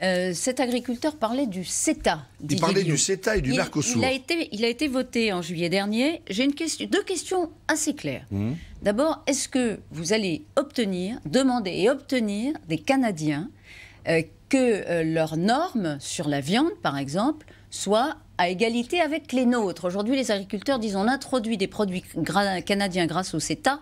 Euh, cet agriculteur parlait du CETA. il parlait du CETA et du Mercosur. Il a, été, voté en juillet dernier. J'ai une deux questions assez claires. Mmh. D'abord, est-ce que vous allez obtenir, demander et obtenir des Canadiens euh, que euh, leurs normes sur la viande, par exemple, soient à égalité avec les nôtres. Aujourd'hui, les agriculteurs disent on introduit des produits canadiens grâce au CETA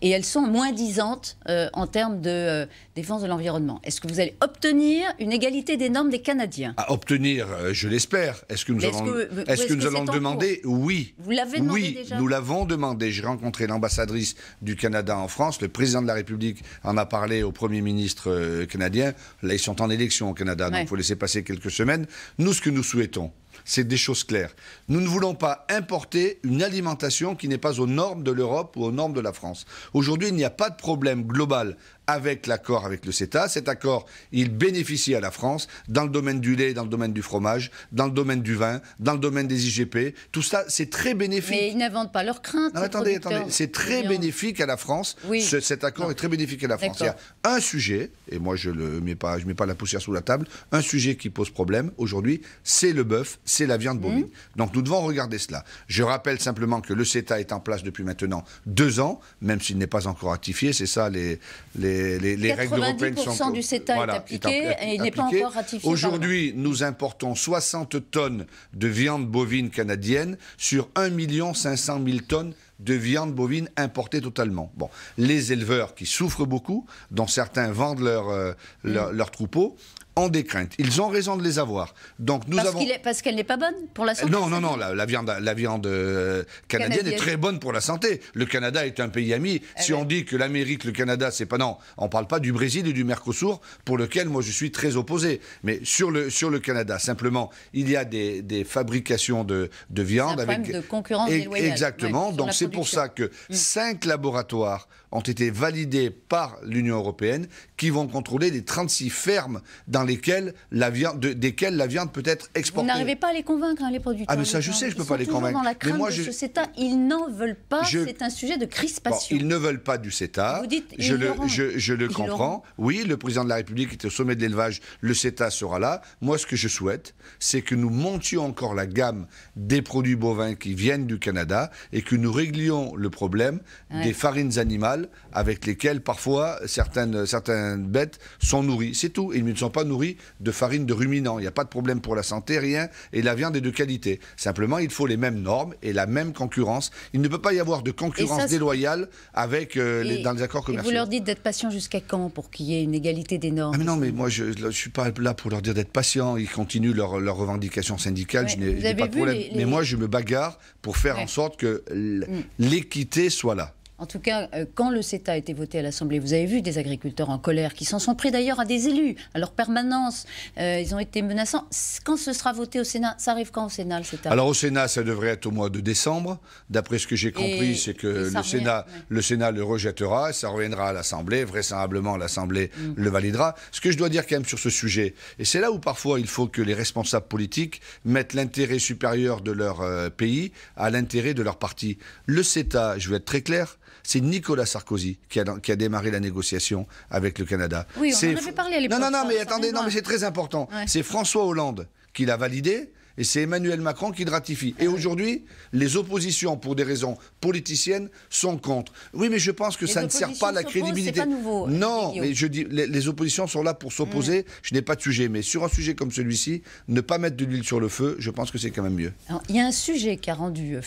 et elles sont moins disantes euh, en termes de euh, défense de l'environnement. Est-ce que vous allez obtenir une égalité des normes des Canadiens à Obtenir, euh, je l'espère. Est-ce que nous allons, demander Oui. Vous l'avez oui, nous l'avons demandé. J'ai rencontré l'ambassadrice du Canada en France. Le président de la République en a parlé au Premier ministre canadien. Là, ils sont en élection au Canada, donc il faut laisser passer quelques semaines. Nous, ce que nous souhaitons, c'est des choses claires. Nous ne voulons pas importer une alimentation qui n'est pas aux normes de l'Europe ou aux normes de la France. Aujourd'hui, il n'y a pas de problème global avec l'accord avec le CETA. Cet accord, il bénéficie à la France dans le domaine du lait, dans le domaine du fromage, dans le domaine du vin, dans le domaine des IGP. Tout ça, c'est très bénéfique. Mais ils n'inventent pas leurs craintes. Non, attendez, attendez. C'est très bénéfique à la France. Oui. cet accord est très bénéfique à la France. Il y a un sujet, et moi je ne mets, pas, je mets pas la poussière sous la table, un sujet qui pose problème aujourd'hui, c'est le bœuf, c'est la viande bovine. Mmh. Donc nous devons regarder cela. Je rappelle simplement que le CETA est en place depuis maintenant deux ans, même s'il n'est pas encore ratifié. C'est ça les, les les, règles européennes sont. du CETA voilà, est appliqué et n'est pas encore ratifié. Aujourd'hui, nous importons 60 tonnes de viande bovine canadienne sur 1 500 000 tonnes de viande bovine importée totalement. Bon, les éleveurs qui souffrent beaucoup, dont certains vendent leurs euh, mm. leur, leur troupeaux, ont des craintes. Ils ont raison de les avoir. Donc nous parce parce qu'elle n'est pas bonne pour la santé. Non, non, non. La, viande, la viande euh, canadienne, est très bonne pour la santé. Le Canada est un pays ami. Eh si on ben. dit que l'Amérique, le Canada, c'est pas non. On parle pas du Brésil et du Mercosur, pour lequel moi je suis très opposé. Mais sur le sur le Canada, simplement, il y a des, fabrications de, de viande un avec de concurrence Exactement. donc c'est c'est pour ça que mm. cinq laboratoires ont été validés par l'Union européenne qui vont contrôler les 36 fermes dans lesquelles la viande, desquelles la viande peut être exportée. Vous n'arrivez pas à les convaincre, hein, les producteurs. Ah, mais ça, je sais, je ne peux pas les convaincre. la mais moi, de je... CETA, ils n'en veulent pas. C'est un sujet de crispation. ils ne veulent pas du CETA. Vous dites, je, le, je, je le comprends. Oui, le président de la République était au sommet de l'élevage. Le CETA sera là. Moi, ce que je souhaite, c'est que nous montions encore la gamme des produits bovins qui viennent du Canada et que nous réglions le problème des farines animales avec lesquelles parfois certaines, certaines bêtes sont nourries. C'est tout. Ils ne sont pas nourris de farine de ruminants. Il n'y a pas de problème pour la santé, rien. Et la viande est de qualité. Simplement, il faut les mêmes normes et la même concurrence. Il ne peut pas y avoir de concurrence déloyale avec, euh, les, dans les accords commerciaux. Et vous leur dites d'être patient jusqu'à quand pour qu'il y ait une égalité des normes ah, mais Non, mais moi, je ne suis pas là pour leur dire d'être patient. Ils continuent leurs leur revendications syndicales. je n'ai pas de problème. Mais moi, je me bagarre pour faire en sorte que mm l'équité soit là. En tout cas, euh, quand le CETA a été voté à l'Assemblée, vous avez vu des agriculteurs en colère qui s'en sont pris d'ailleurs à des élus, à leur permanence. Euh, ils ont été menaçants. Quand ce sera voté au Sénat Ça arrive quand au Sénat, le CETA Alors au Sénat, ça devrait être au mois de décembre. D'après ce que j'ai compris, c'est que le, Sénat, le Sénat le rejettera, ça reviendra à l'Assemblée, vraisemblablement l'Assemblée mm. le validera. Ce que je dois dire quand même sur ce sujet, et c'est là où parfois il faut que les responsables politiques mettent l'intérêt supérieur de leur euh, pays à l'intérêt de leur parti. Le CETA, je vais être très clair, c'est Nicolas Sarkozy qui a, démarré la négociation avec le Canada. Oui, on en parlé à l'époque. Non, non, non, mais attendez, non, hein. mais c'est très important. C'est François Hollande qui l'a validé et c'est Emmanuel Macron qui le ratifie. Et euh. aujourd'hui, les oppositions, pour des raisons politiciennes, sont contre. Oui, mais je pense que ça ne sert pas la crédibilité. Euh, non, mais je dis, les, oppositions sont là pour s'opposer. Mm. Je n'ai pas de sujet, mais sur un sujet comme celui-ci, ne pas mettre de l'huile sur le feu, je pense que c'est quand même mieux. il y a un sujet qui a rendu